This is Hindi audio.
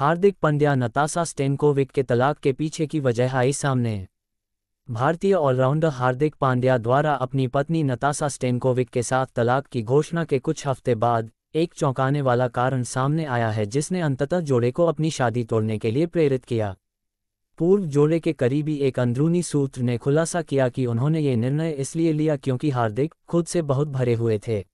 हार्दिक पंड्या नतासा स्टेनकोविक के तलाक के पीछे की वजह आई सामने भारतीय ऑलराउंडर हार्दिक पांड्या द्वारा अपनी पत्नी नतासा स्टेनकोविक के साथ तलाक की घोषणा के कुछ हफ्ते बाद एक चौंकाने वाला कारण सामने आया है जिसने अंततः जोड़े को अपनी शादी तोड़ने के लिए प्रेरित किया पूर्व जोड़े के करीबी एक अंदरूनी सूत्र ने खुलासा किया कि उन्होंने ये निर्णय इसलिए लिया क्योंकि हार्दिक खुद से बहुत भरे हुए थे